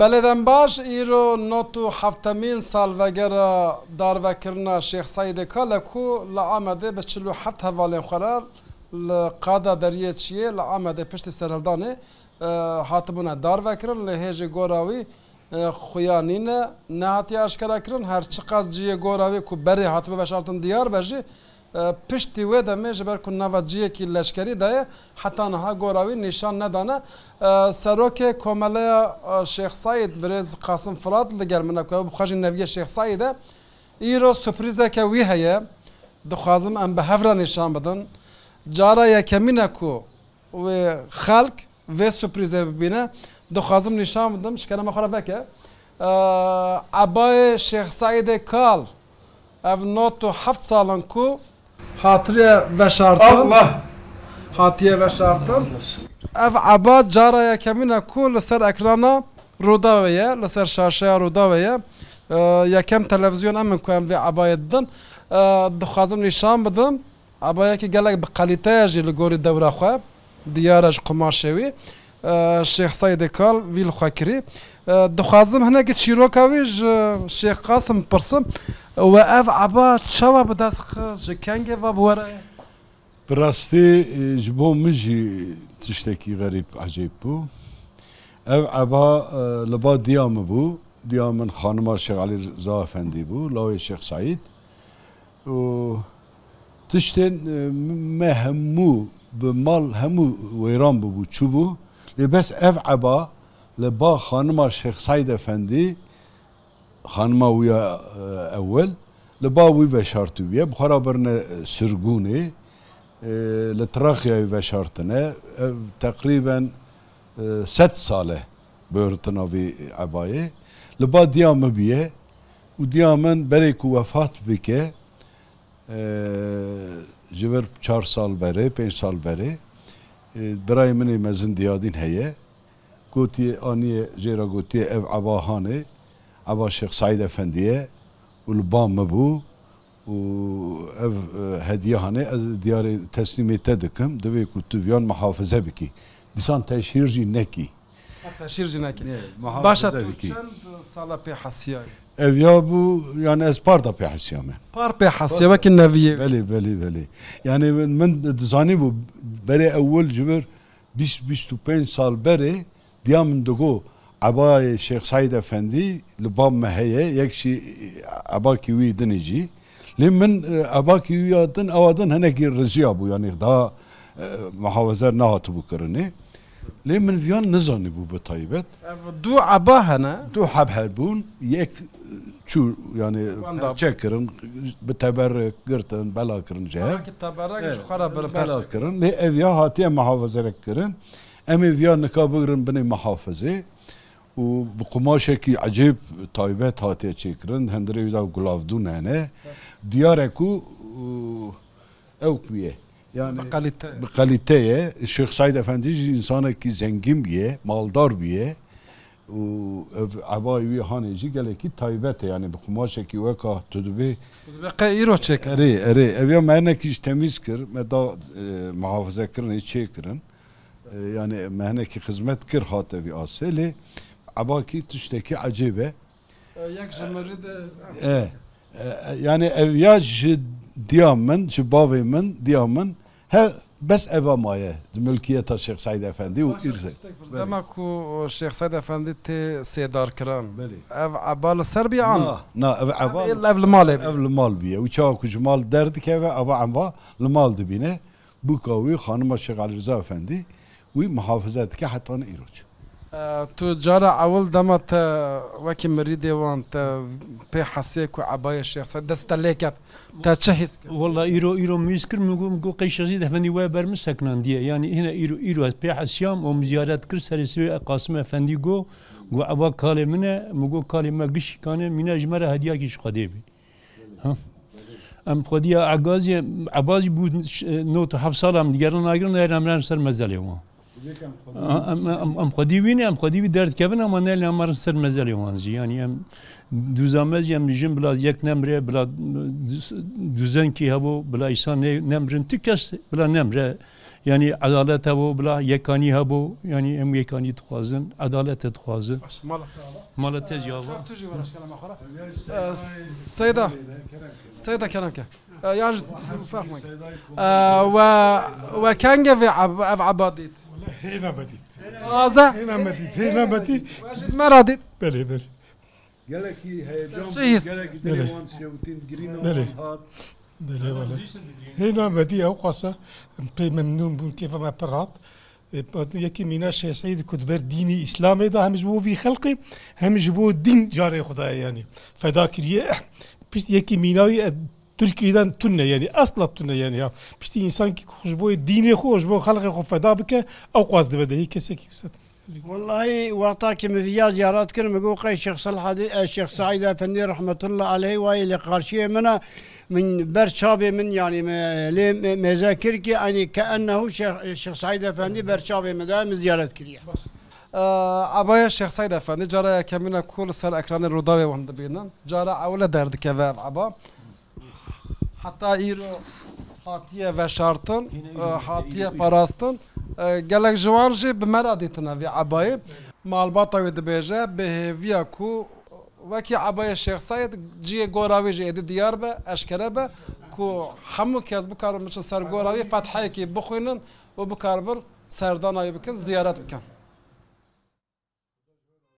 بلدن باش ایرو نوتو هفتمین سالوگر دارو کرنا شیخ سید کالکو لعامده به چلو هفت هوالین خورار لقاده دریه چیه لعامده پشت سرلدانه هاتبونه دارو کرن لهیج گوراوی خویانینه نهاتی اشکره کرن هر چقدر جیه گوراوی که بری هاتبه بشارتن دیار بجی پشتی وی دمه جبر کن نواجیه کی لشکری دایه حتی نها گوراوی نشان ندانه سروک کومله شیخ ساید برز قاسم فراد لگر منه که بخواجی نوی شیخ سایده ایرو سپریزه که وی هیه دخوازم ام به هفره نشان بدن جارا یکمینه کو و خلق و سپریزه ببینه دخوازم نشان بدم شکنم خوره بکه عبای شیخ ساید کال او نوت و هفت سالان کو هاتریه و شرطان الله هاتیه و شرطان اف عباد جارا یکمین کو لسر اکرانا روداویه لسر شاشه روداویه یکم تلویزیون ام کوم وی عباید دن دخوازم نشان بدم عبایا که گلک بقلیته جی لگوری دوره خواه دیارش قماشوی شیخ سید کال ویل خواه کری دخوازم هنه که چیروکاوی شیخ قاسم پرسم و اف عبا چوا به دست خواست جکنگ و بواره؟ براستی جبو مجی تشتکی غریب عجیب بو اف عبا لبا دیام بو دیام من خانما شیخ علی رزا افندی بو لاوی شیخ سعید و تشتن مهمو به مال همو ویران بو چوبو چو اف عبا لبا خانما شیخ سعید افندی خانما ويا آه، اول لبا وي بشارت ويا بخرا برنا آه، سرغوني آه، لتراخيا بشارتنا تقريبا ست ساله بيرتنا في عباية لبا ديام بيا وديام بريك وفات بك جبر چار سال بره پنج سال بره برای من مزن دیادین هیه گوتی آنی جیرا گوتی او عباهانه Aba Şeyh Said Efendi'ye ulban bu? U ev e, hediye hani ez diyarı teslim etedikim devi ku tüvyan muhafaza biki. Disan teşhirci neki. Teşhirci neki. Başa tuçan sala pe hasiyay. Ev ya bu yani ez par da pe Par pe hasiyame ki neviye. Beli beli beli. Yani men dizani bu beri evvel cüver 20-25 sal beri diyamın dogu. Aba e, Şeyh Said Efendi Lübam meheye yekşi e, aba kiwi dinici. Limin e, aba kiwi adın avadın heneki rızıya bu yani daha e, muhafazer nahatı bu kırını. Limin viyan nizani bu be taybet. Du aba hana. Du hab herbun yek çu yani çekirin biteberrik girtin bela kirin cehek. Ama ki tabarak şu kara bela kirin. Le evya hatiye muhafazer kırın. Emi viyan nikabı kirin bini muhafaze û bi qumaşekî ecêb taybet hatiye çêkirin hindirê wî da gulavdûn hene diyarek ku ew ye yani bi qaliteye Şeyh Said Efendi jî insanekî zengin biye maldar biye û ev ebayê wî hanê jî gelekî taybet e yani bi qumaşekî weka tu dibê îro çek erê erê ev ya menekî ji temîz kir me da e, muhafizekirinê çêkirin e, yani menekî xizmet kir hatevî aselê abakitişteki acebe. Як ee, же наріде. Е, ee, e, e, yani evya diyamen, bavimen diyamen he bes eva maye mülkiyeta Şeyh Said Efendi u irze. Demek ki Şeyh Said Efendi te sedar kiran. Ev abal serbi an. Na ev abal. Ev mal ev. Ev mal biye. U çağı mal derdi ki ve ava amba mal dibine. Bu kavi hanıma Şeyh Ali Rıza Efendi. Uy muhafaza etki hatan iroç. تو جارة أول دما تا وكي مريدي وان تا بي حسيك وعباية شيخ دست تليكت تا تشهز والله إيرو إيرو ميسكر مقو مقو قيش زيد أفندي وابر مسكنان دي يعني هنا إيرو إيرو بي حسيام ومزيارات كر سرسوي قاسم أفندي قو قو عبا كالي منه مقو كالي ما قش كان من أجمرة هديا كيش قديبي ها ام خودیا عبازی عبازی بود نوت هفت سال هم دیگران نگران ایران سر مزلی وان ام خودی وینه ام خودی وی درد کردن اما نه لام مرن سر مزلی وانزی یعنی ام دوزامز یم لیجن بلا یک نمره بلا دوزن کی هبو بلا ایسان نمرن تکس بلا نمره یعنی عدالت هو بلا یکانی هبو یعنی ام یکانی تخوازن عدالت تخوازن مال تج اه، سیدا سیدا سيدة که يا اه، فهمك اه، و و وكان في عباديت هنا بديت طازة هنا بديت هنا بديت واجد ما رضيت بلي بلي قالك هيجوم قالك بلي بلي بلي ولا هنا بدي قصة مقي ممنون كيف ما برات يكي من الشيخ سيد كتبر ديني إسلامي ده هم جبوه في خلقي هم جبوه دين جاري خدايا يعني فدا كريه بيش يكي ميناوي تركيدان تنة يعني أصلا تنة يعني ها بشتي إنسان كي بوي ديني خوشبو خلقي خو فدا بك أو قاصد بده هي كسي كي والله وعطاك مذيا زيارات كلمة قوقي الشيخ صالح الشيخ سعيد الفني رحمة الله عليه وهي اللي قارشية من برشافي من يعني كي يعني كأنه الشيخ الشيخ سعيد الفني برشافي مدام زيارات كريه عباية الشيخ سعيد أفندي جارة كمينا كل سر أكران الرضاوي وهم دبينا جارة أولى درد كذا أبا hatta îro hatiye veşartin e, hatiye parastin e, gelek jiwan jê bi me re dîtine vê ebayê malbata wê dibêje bi hêviya ku wekî ebayê şêxsayê ciyê gora wê jê êdî diyar be eşkere be ku hemû kes bikarin biçin ser gora wê fetheyekê bixwînin û bikarbir serdana wê bikin ziyaret bikin